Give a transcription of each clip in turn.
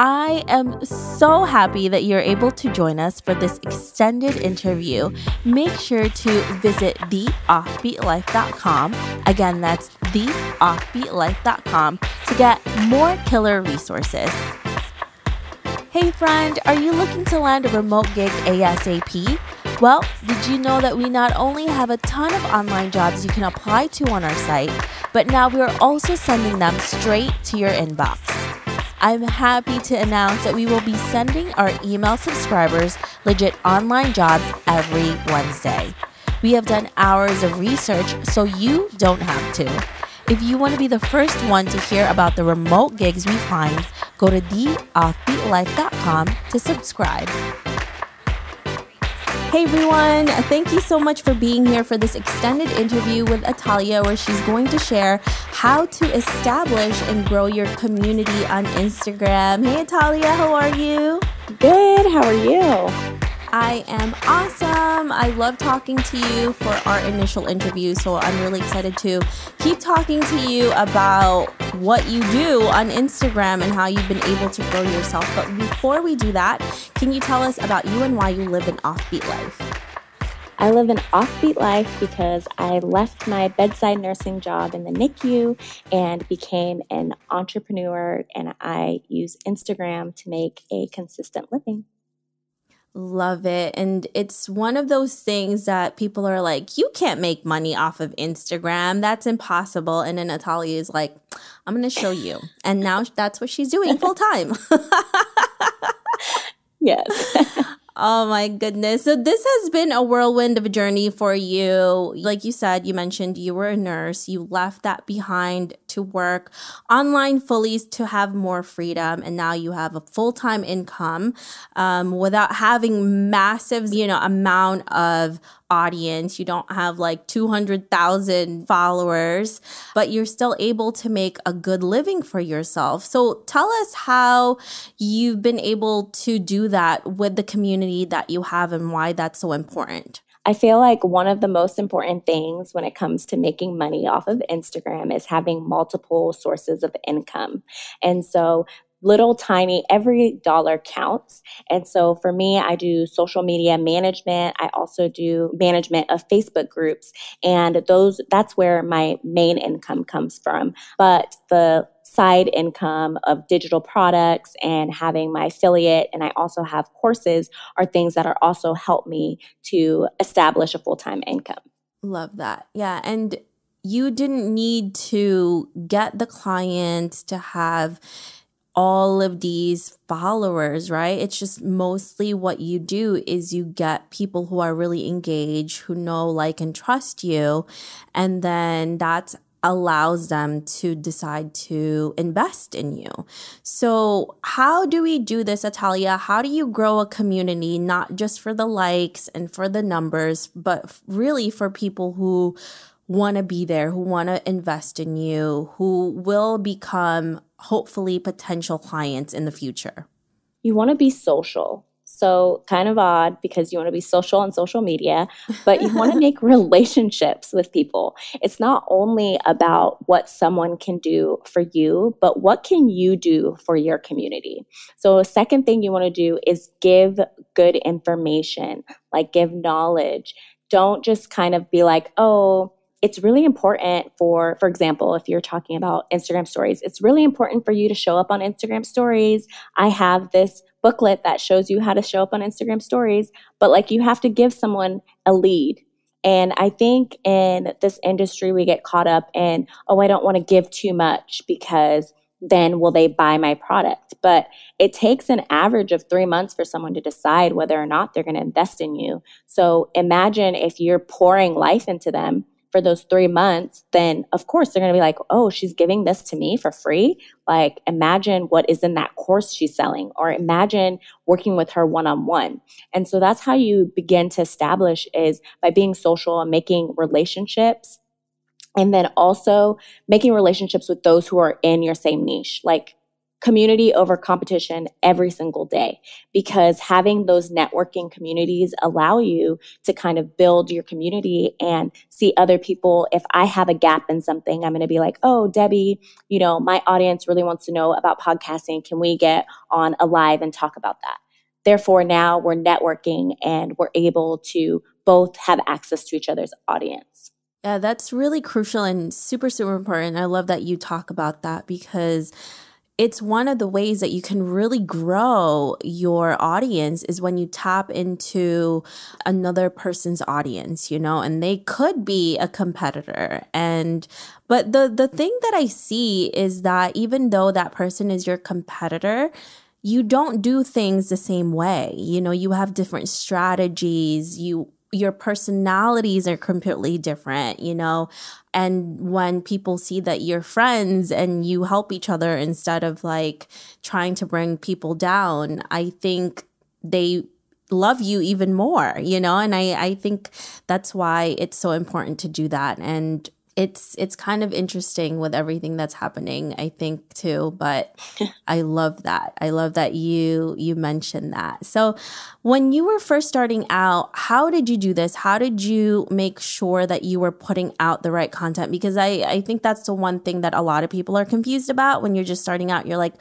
I am so happy that you're able to join us for this extended interview. Make sure to visit theoffbeatlife.com. Again, that's theoffbeatlife.com to get more killer resources. Hey, friend, are you looking to land a remote gig ASAP? Well, did you know that we not only have a ton of online jobs you can apply to on our site, but now we are also sending them straight to your inbox. I'm happy to announce that we will be sending our email subscribers legit online jobs every Wednesday. We have done hours of research so you don't have to. If you want to be the first one to hear about the remote gigs we find, go to theoffbeatlife.com to subscribe. Hey everyone, thank you so much for being here for this extended interview with Atalia, where she's going to share how to establish and grow your community on Instagram. Hey Atalia, how are you? Good, how are you? I am awesome. I love talking to you for our initial interview, so I'm really excited to keep talking to you about what you do on Instagram and how you've been able to grow yourself. But before we do that, can you tell us about you and why you live an offbeat life? I live an offbeat life because I left my bedside nursing job in the NICU and became an entrepreneur, and I use Instagram to make a consistent living. Love it. And it's one of those things that people are like, you can't make money off of Instagram. That's impossible. And then Natalia is like, I'm going to show you. And now that's what she's doing full time. yes. Oh my goodness. So this has been a whirlwind of a journey for you. Like you said, you mentioned you were a nurse. You left that behind to work online fully to have more freedom. And now you have a full time income um, without having massive, you know, amount of audience. You don't have like 200,000 followers, but you're still able to make a good living for yourself. So tell us how you've been able to do that with the community that you have and why that's so important. I feel like one of the most important things when it comes to making money off of Instagram is having multiple sources of income. And so little tiny every dollar counts and so for me i do social media management i also do management of facebook groups and those that's where my main income comes from but the side income of digital products and having my affiliate and I also have courses are things that are also help me to establish a full-time income. Love that. Yeah, and you didn't need to get the clients to have all of these followers, right? It's just mostly what you do is you get people who are really engaged, who know, like, and trust you. And then that's allows them to decide to invest in you. So, how do we do this, Atalia? How do you grow a community not just for the likes and for the numbers, but really for people who want to be there, who want to invest in you, who will become hopefully potential clients in the future? You want to be social. So, kind of odd because you want to be social on social media, but you want to make relationships with people. It's not only about what someone can do for you, but what can you do for your community? So, a second thing you want to do is give good information, like give knowledge. Don't just kind of be like, oh, it's really important for for example if you're talking about instagram stories it's really important for you to show up on instagram stories i have this booklet that shows you how to show up on instagram stories but like you have to give someone a lead and i think in this industry we get caught up in oh i don't want to give too much because then will they buy my product but it takes an average of three months for someone to decide whether or not they're going to invest in you so imagine if you're pouring life into them for those three months, then of course they're going to be like, oh, she's giving this to me for free. Like, imagine what is in that course she's selling, or imagine working with her one on one. And so that's how you begin to establish is by being social and making relationships. And then also making relationships with those who are in your same niche. Like, community over competition every single day because having those networking communities allow you to kind of build your community and see other people if i have a gap in something i'm going to be like oh debbie you know my audience really wants to know about podcasting can we get on a live and talk about that therefore now we're networking and we're able to both have access to each other's audience yeah that's really crucial and super super important i love that you talk about that because it's one of the ways that you can really grow your audience is when you tap into another person's audience you know and they could be a competitor and but the the thing that i see is that even though that person is your competitor you don't do things the same way you know you have different strategies you your personalities are completely different, you know? And when people see that you're friends and you help each other instead of like trying to bring people down, I think they love you even more, you know? And I, I think that's why it's so important to do that. And it's it's kind of interesting with everything that's happening i think too but i love that i love that you you mentioned that so when you were first starting out how did you do this how did you make sure that you were putting out the right content because i i think that's the one thing that a lot of people are confused about when you're just starting out you're like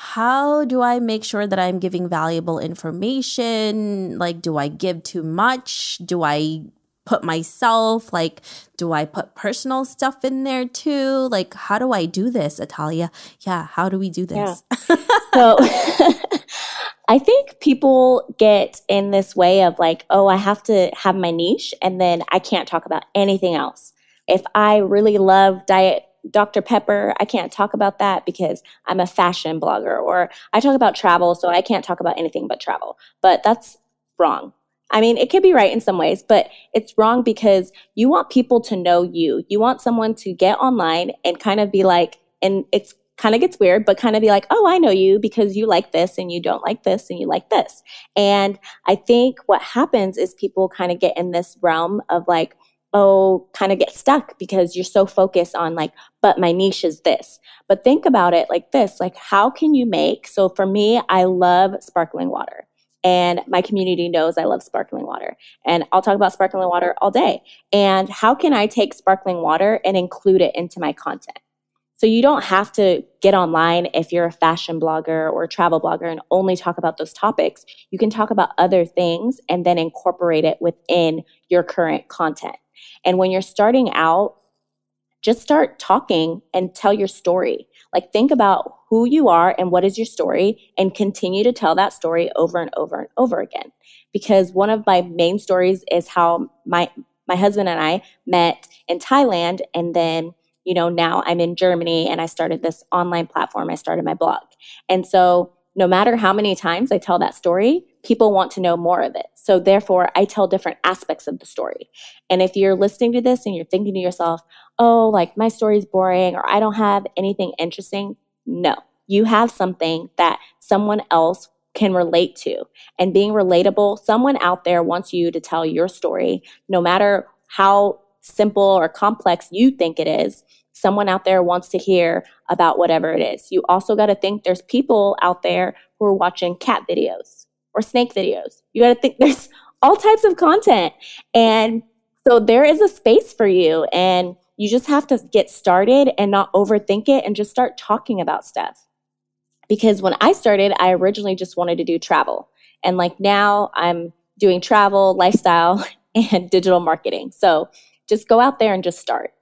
how do I make sure that I'm giving valuable information? Like, do I give too much? Do I put myself? Like, do I put personal stuff in there too? Like, how do I do this, Italia? Yeah, how do we do this? Yeah. so I think people get in this way of like, oh, I have to have my niche and then I can't talk about anything else. If I really love diet Dr. Pepper, I can't talk about that because I'm a fashion blogger, or I talk about travel, so I can't talk about anything but travel. But that's wrong. I mean, it could be right in some ways, but it's wrong because you want people to know you. You want someone to get online and kind of be like, and it's kind of gets weird, but kind of be like, oh, I know you because you like this and you don't like this and you like this. And I think what happens is people kind of get in this realm of like, oh, kind of get stuck because you're so focused on like, but my niche is this. But think about it like this like, how can you make? So for me, I love sparkling water. And my community knows I love sparkling water. And I'll talk about sparkling water all day. And how can I take sparkling water and include it into my content? So you don't have to get online if you're a fashion blogger or a travel blogger and only talk about those topics. You can talk about other things and then incorporate it within your current content. And when you're starting out, just start talking and tell your story. Like think about who you are and what is your story and continue to tell that story over and over and over again. Because one of my main stories is how my my husband and I met in Thailand and then you know now I'm in Germany and I started this online platform, I started my blog. And so no matter how many times I tell that story, people want to know more of it. So therefore, I tell different aspects of the story. And if you're listening to this and you're thinking to yourself, "Oh, like my story is boring or I don't have anything interesting," No, you have something that someone else can relate to. And being relatable, someone out there wants you to tell your story, no matter how simple or complex you think it is. Someone out there wants to hear about whatever it is. You also got to think there's people out there who are watching cat videos or snake videos. You got to think there's all types of content. And so there is a space for you. And you just have to get started and not overthink it and just start talking about stuff. Because when I started, I originally just wanted to do travel. And like now I'm doing travel, lifestyle, and digital marketing. So just go out there and just start.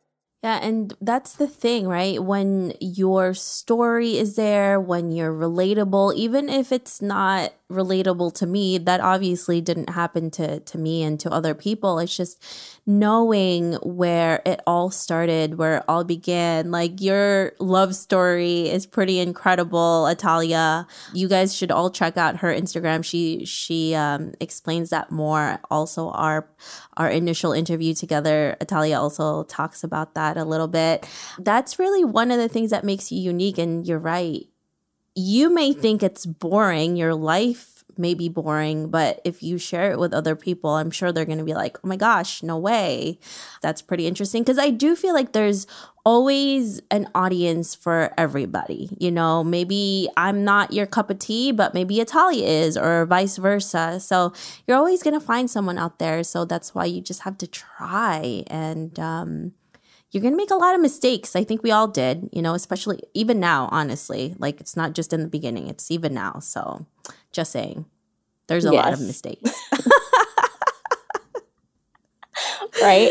Yeah, and that's the thing, right? When your story is there, when you're relatable, even if it's not relatable to me that obviously didn't happen to to me and to other people it's just knowing where it all started where it all began like your love story is pretty incredible Atalia you guys should all check out her Instagram she she um, explains that more also our our initial interview together Atalia also talks about that a little bit that's really one of the things that makes you unique and you're right you may think it's boring, your life may be boring, but if you share it with other people, I'm sure they're going to be like, oh my gosh, no way. That's pretty interesting. Because I do feel like there's always an audience for everybody. You know, maybe I'm not your cup of tea, but maybe Italia is, or vice versa. So you're always going to find someone out there. So that's why you just have to try and, um, you're going to make a lot of mistakes. I think we all did, you know, especially even now, honestly. Like it's not just in the beginning, it's even now. So just saying, there's a yes. lot of mistakes. right?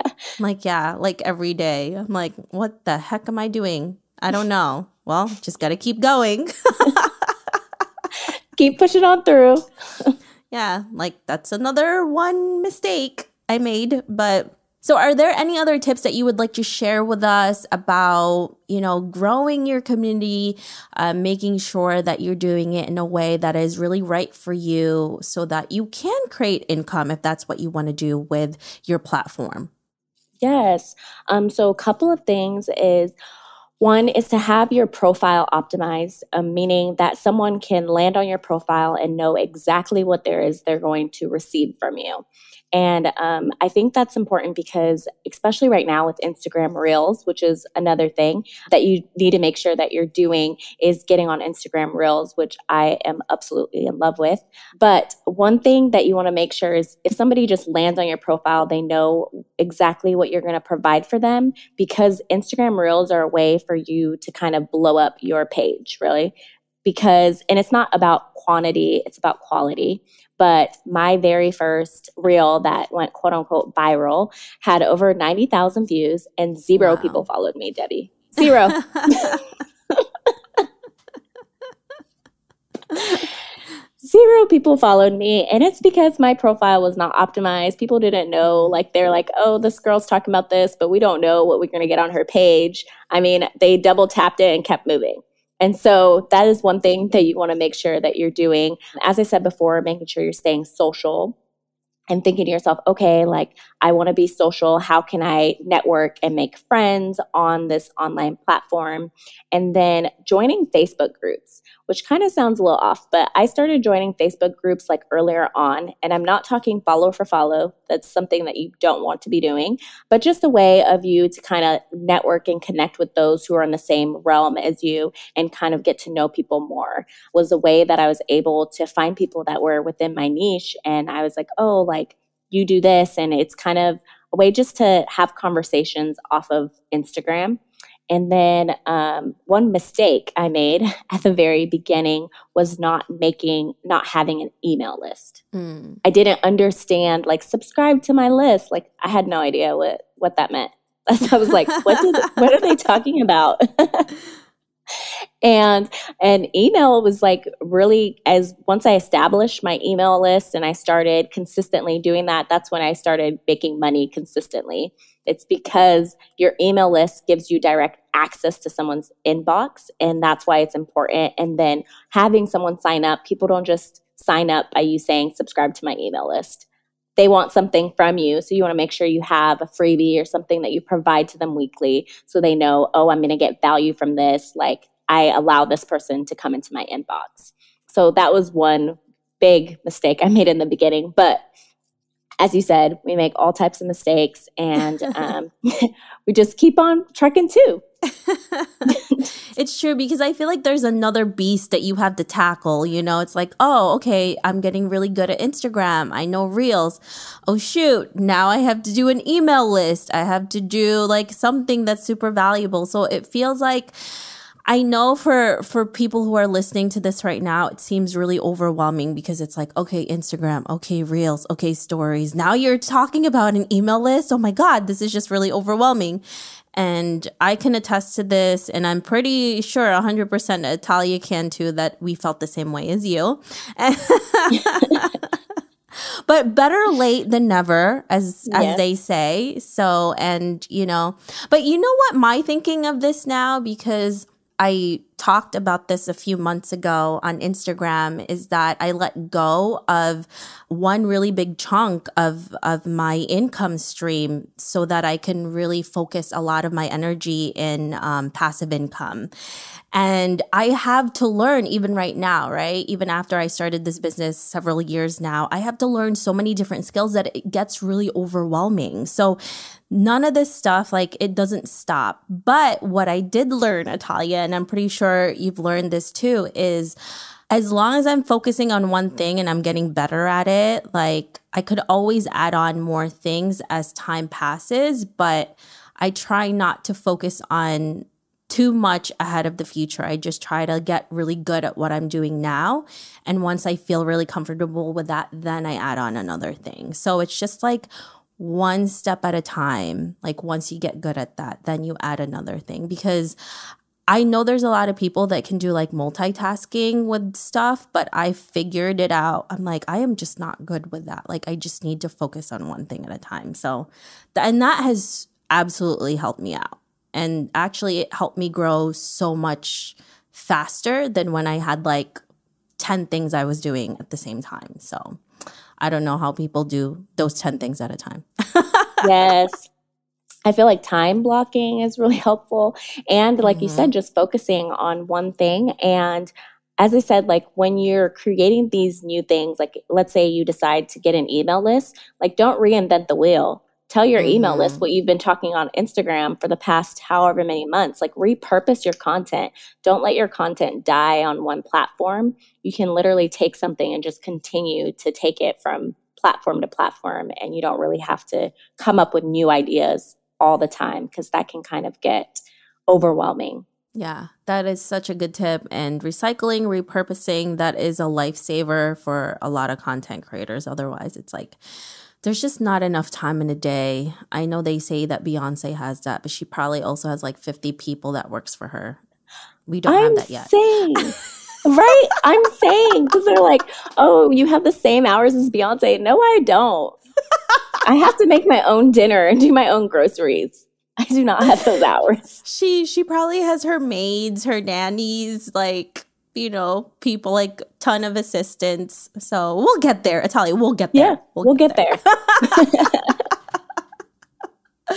like, yeah, like every day. I'm like, what the heck am I doing? I don't know. Well, just got to keep going. keep pushing on through. yeah, like that's another one mistake I made, but so are there any other tips that you would like to share with us about, you know, growing your community, uh, making sure that you're doing it in a way that is really right for you so that you can create income if that's what you want to do with your platform? Yes. Um, so a couple of things is one is to have your profile optimized, um, meaning that someone can land on your profile and know exactly what there is they're going to receive from you. And um, I think that's important because, especially right now with Instagram Reels, which is another thing that you need to make sure that you're doing, is getting on Instagram Reels, which I am absolutely in love with. But one thing that you want to make sure is if somebody just lands on your profile, they know exactly what you're going to provide for them because Instagram Reels are a way for you to kind of blow up your page, really because, and it's not about quantity, it's about quality. But my very first reel that went quote unquote viral had over 90,000 views and zero wow. people followed me, Debbie. Zero. zero people followed me and it's because my profile was not optimized people didn't know mm-hmm. like they're like oh this girl's talking about this but we don't know what we're going to get on her page i mean they double tapped it and kept moving and so that is one thing that you want to make sure that you're doing. As I said before, making sure you're staying social and thinking to yourself, okay, like I want to be social. How can I network and make friends on this online platform? And then joining Facebook groups which kind of sounds a little off, but I started joining Facebook groups like earlier on. And I'm not talking follow for follow, that's something that you don't want to be doing, but just a way of you to kind of network and connect with those who are in the same realm as you and kind of get to know people more was a way that I was able to find people that were within my niche. And I was like, oh, like, you do this and it's kind of a way just to have conversations off of Instagram and then um, one mistake I made at the very beginning was not making, not having an email list. Mm. I didn't understand, like, subscribe to my list. Like, I had no idea what, what that meant. So I was like, what, did, what are they talking about? and an email was like really as once I established my email list and I started consistently doing that, that's when I started making money consistently. It's because your email list gives you direct access to someone's inbox and that's why it's important and then having someone sign up, people don't just sign up by you saying subscribe to my email list they want something from you. So you want to make sure you have a freebie or something that you provide to them weekly so they know, oh, I'm going to get value from this. Like I allow this person to come into my inbox. So that was one big mistake I made in the beginning. But as you said, we make all types of mistakes and um, we just keep on trekking too. it's true because I feel like there's another beast that you have to tackle. You know, it's like, oh, okay, I'm getting really good at Instagram. I know reels. Oh, shoot. Now I have to do an email list. I have to do like something that's super valuable. So it feels like, I know for for people who are listening to this right now, it seems really overwhelming because it's like, okay, Instagram, okay, Reels, okay, Stories. Now you're talking about an email list. Oh my god, this is just really overwhelming. And I can attest to this, and I'm pretty sure 100% Natalia can too, that we felt the same way as you. but better late than never as yes. as they say so and you know but you know what my thinking of this now because I talked about this a few months ago on Instagram is that I let go of one really big chunk of of my income stream so that I can really focus a lot of my energy in um, passive income. And I have to learn even right now, right? Even after I started this business several years now, I have to learn so many different skills that it gets really overwhelming. So none of this stuff, like it doesn't stop. But what I did learn, Natalia, and I'm pretty sure you've learned this too, is as long as I'm focusing on one thing and I'm getting better at it, like I could always add on more things as time passes, but I try not to focus on too much ahead of the future. I just try to get really good at what I'm doing now. And once I feel really comfortable with that, then I add on another thing. So it's just like one step at a time. Like once you get good at that, then you add another thing because I know there's a lot of people that can do like multitasking with stuff, but I figured it out. I'm like, I am just not good with that. Like, I just need to focus on one thing at a time. So, and that has absolutely helped me out. And actually, it helped me grow so much faster than when I had like 10 things I was doing at the same time. So, I don't know how people do those 10 things at a time. yes. I feel like time blocking is really helpful. And like mm-hmm. you said, mm-hmm. just focusing on one thing. And as I said, like when you're creating these new things, like let's say you decide to get an email list, like don't reinvent the wheel tell your mm-hmm. email list mm-hmm. what you've been talking on Instagram for the past however many months. Like repurpose your content. Don't let your content die on one platform. You can literally take something and just continue to take it from platform to platform and you don't really have to come up with new ideas all the time because that can kind of get overwhelming. Yeah, that is such a good tip. And recycling, repurposing, that is a lifesaver for a lot of content creators. Otherwise, it's like there's just not enough time in a day. I know they say that Beyonce has that, but she probably also has like 50 people that works for her. We don't I'm have that yet. Saying, right? I'm saying because they're like, oh, you have the same hours as Beyonce. No, I don't. I have to make my own dinner and do my own groceries. I do not have those hours. she she probably has her maids, her nannies, like you know, people like ton of assistants. So we'll get there, Italia. We'll get there. Yeah, we'll, we'll get, get, there. there.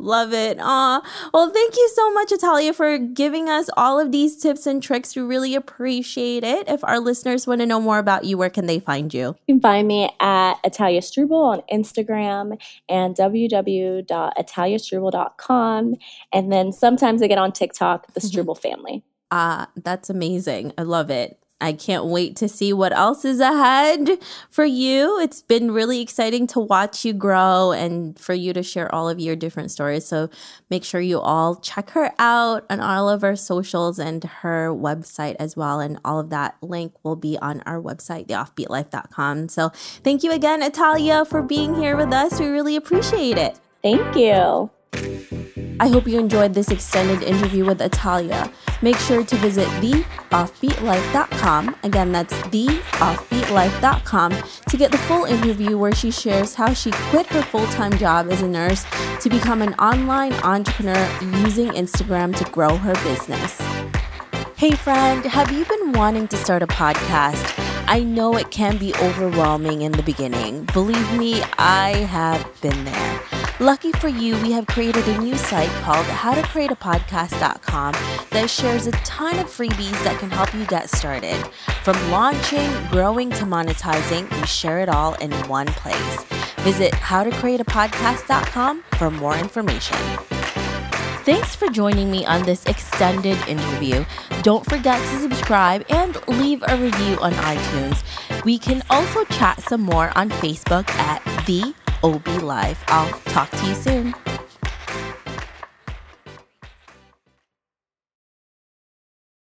Love it. Aw. Well, thank you so much, Italia, for giving us all of these tips and tricks. We really appreciate it. If our listeners want to know more about you, where can they find you? You can find me at Italia Struble on Instagram and www.italiastrubel.com. And then sometimes I get on TikTok, the mm-hmm. Struble family. Uh, that's amazing. I love it. I can't wait to see what else is ahead for you. It's been really exciting to watch you grow and for you to share all of your different stories. So make sure you all check her out on all of our socials and her website as well. And all of that link will be on our website, theoffbeatlife.com. So thank you again, Italia, for being here with us. We really appreciate it. Thank you. I hope you enjoyed this extended interview with Italia. Make sure to visit theoffbeatlife.com. Again, that's theoffbeatlife.com to get the full interview where she shares how she quit her full time job as a nurse to become an online entrepreneur using Instagram to grow her business. Hey, friend, have you been wanting to start a podcast? I know it can be overwhelming in the beginning. Believe me, I have been there. Lucky for you, we have created a new site called howtocreateapodcast.com that shares a ton of freebies that can help you get started. From launching, growing to monetizing, we share it all in one place. Visit howtocreateapodcast.com for more information. Thanks for joining me on this extended interview. Don't forget to subscribe and leave a review on iTunes. We can also chat some more on Facebook at the OB Live. I'll talk to you soon.